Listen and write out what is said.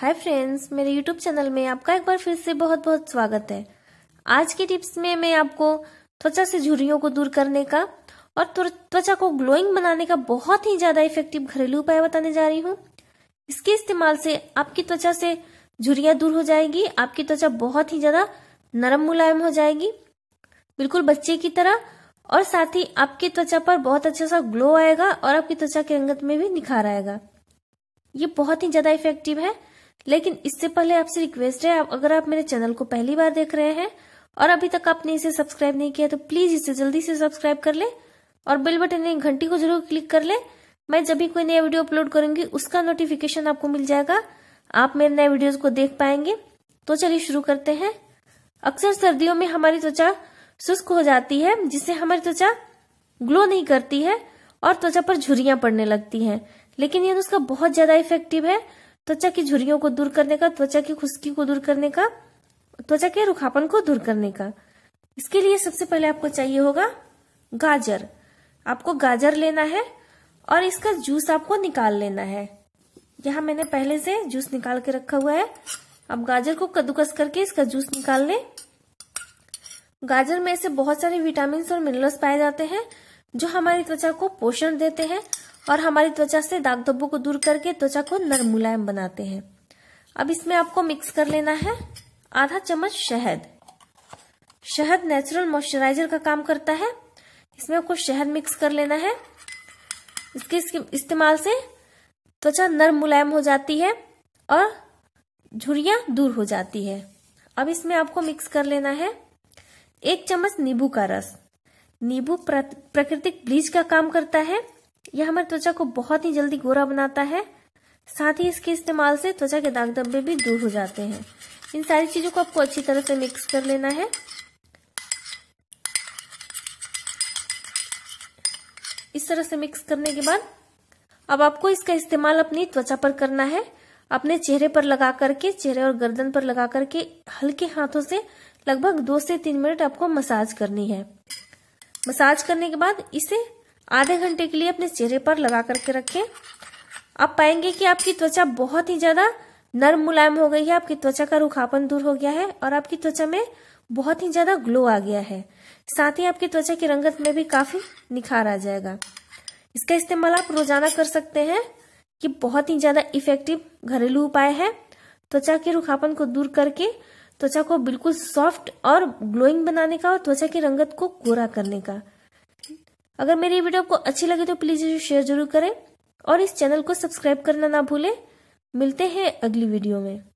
हाय friends मेरे YouTube channel में आपका एक बार फिर से बहुत बहुत स्वागत है आज की टिप्स में मैं आपको त्वचा से झुर्रियों को दूर करने का और त्वचा को ग्लोइंग बनाने का बहुत ही ज्यादा इफेक्टिव घरेलू उपाय बताने जा रही हूँ इसके इस्तेमाल से आपकी त्वचा से झुरिया दूर हो जाएगी आपकी त्वचा बहुत ही ज्यादा नरम मुलायम हो जाएगी बिल्कुल बच्चे की तरह और साथ ही आपकी त्वचा पर बहुत अच्छा सा ग्लो आएगा और आपकी त्वचा की रंगत में भी निखार आएगा ये बहुत ही ज्यादा इफेक्टिव है लेकिन इससे पहले आपसे रिक्वेस्ट है अगर आप मेरे चैनल को पहली बार देख रहे हैं और अभी तक आपने इसे सब्सक्राइब नहीं किया तो प्लीज इसे जल्दी से सब्सक्राइब कर ले और बेल बटन यानी घंटी को जरूर क्लिक कर ले मैं जब भी कोई नया वीडियो अपलोड करूंगी उसका नोटिफिकेशन आपको मिल जाएगा आप मेरे नए वीडियोस को देख पाएंगे तो चलिए शुरू करते हैं अक्सर सर्दियों में हमारी त्वचा शुष्क हो जाती है जिससे हमारी त्वचा ग्लो नहीं करती है और त्वचा पर झुरियां पड़ने लगती हैं लेकिन यह नुस्खा बहुत ज्यादा इफेक्टिव है त्वचा की झुरियों को दूर करने का त्वचा की खुशकी को दूर करने का त्वचा के रुखापन को दूर करने का इसके लिए सबसे पहले आपको चाहिए होगा गाजर आपको गाजर लेना है और इसका जूस आपको निकाल लेना है यहाँ मैंने पहले से जूस निकाल के रखा हुआ है अब गाजर को कद्दूकस करके इसका जूस निकाल लें गाजर में ऐसे बहुत सारे विटामिन और मिनरल्स पाए जाते हैं जो हमारी त्वचा को पोषण देते हैं और हमारी त्वचा से दाग धब्बों को दूर करके त्वचा को नर मुलायम बनाते हैं अब इसमें आपको मिक्स कर लेना है आधा चम्मच शहद शहद नेचुरल मॉइस्चराइजर का काम करता है इसमें आपको शहद मिक्स कर लेना है इसके इस्तेमाल से त्वचा नर मुलायम हो जाती है और झुरिया दूर हो जाती है अब इसमें आपको मिक्स कर लेना है एक चम्मच नींबू का रस नींबू प्रकृतिक ब्लीच का काम करता है यह हमारी त्वचा को बहुत ही जल्दी गोरा बनाता है साथ ही इसके इस्तेमाल से त्वचा के दाग धब्बे भी दूर हो जाते हैं इन सारी चीजों को आपको अच्छी तरह से मिक्स कर लेना है इस तरह से मिक्स करने के बाद अब आपको इसका इस्तेमाल अपनी त्वचा पर करना है अपने चेहरे पर लगा करके चेहरे और गर्दन पर लगा करके हल्के हाथों से लगभग दो से तीन मिनट आपको मसाज करनी है मसाज करने के बाद इसे आधे घंटे के लिए अपने चेहरे पर लगा करके रखें आप पाएंगे कि आपकी त्वचा बहुत ही ज्यादा नर्म मुलायम हो गई है आपकी त्वचा का रुखापन दूर हो गया है और आपकी त्वचा में बहुत ही ज्यादा ग्लो आ गया है साथ ही आपकी त्वचा की रंगत में भी काफी निखार आ जाएगा इसका इस्तेमाल आप रोजाना कर सकते हैं कि बहुत ही ज्यादा इफेक्टिव घरेलू उपाय है त्वचा के रुखापन को दूर करके त्वचा को बिल्कुल सॉफ्ट और ग्लोइंग बनाने का और त्वचा की रंगत को गोरा करने का अगर मेरी वीडियो आपको अच्छी लगे तो प्लीज इसे शेयर जरूर करें और इस चैनल को सब्सक्राइब करना ना भूलें मिलते हैं अगली वीडियो में